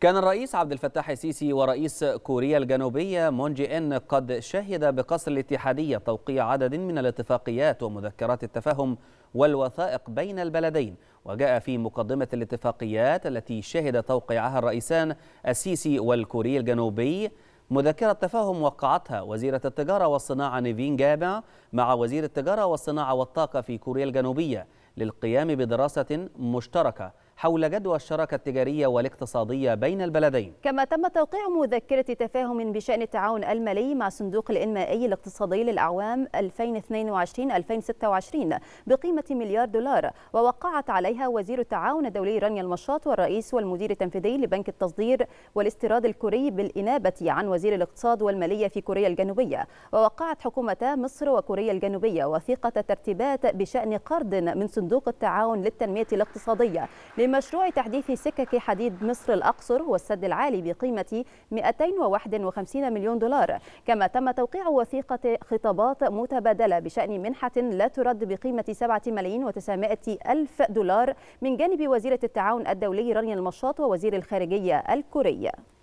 كان الرئيس عبد الفتاح السيسي ورئيس كوريا الجنوبية مون جي إن قد شهد بقصر الاتحادية توقيع عدد من الاتفاقيات ومذكرات التفاهم والوثائق بين البلدين وجاء في مقدمة الاتفاقيات التي شهد توقيعها الرئيسان السيسي والكوري الجنوبي مذكرة تفاهم وقعتها وزيرة التجارة والصناعة نيفين جامع مع وزير التجارة والصناعة والطاقة في كوريا الجنوبية للقيام بدراسة مشتركة حول جدوى الشراكة التجارية والاقتصادية بين البلدين كما تم توقيع مذكرة تفاهم بشأن التعاون المالي مع صندوق الإنمائي الاقتصادي للأعوام 2022-2026 بقيمة مليار دولار ووقعت عليها وزير التعاون الدولي رانيا المشاط والرئيس والمدير التنفيذي لبنك التصدير والاستيراد الكوري بالإنابة عن وزير الاقتصاد والمالية في كوريا الجنوبية ووقعت حكومتا مصر وكوريا الجنوبية وثيقة ترتيبات بشأن قرض من صندوق التعاون للتنمية الاقتصادية لمشروع تحديث سكك حديد مصر الأقصر والسد العالي بقيمة 251 مليون دولار كما تم توقيع وثيقة خطابات متبادلة بشأن منحة لا ترد بقيمة 7 ملايين و900 ألف دولار من جانب وزيرة التعاون الدولي رانيا المشاط ووزير الخارجية الكورية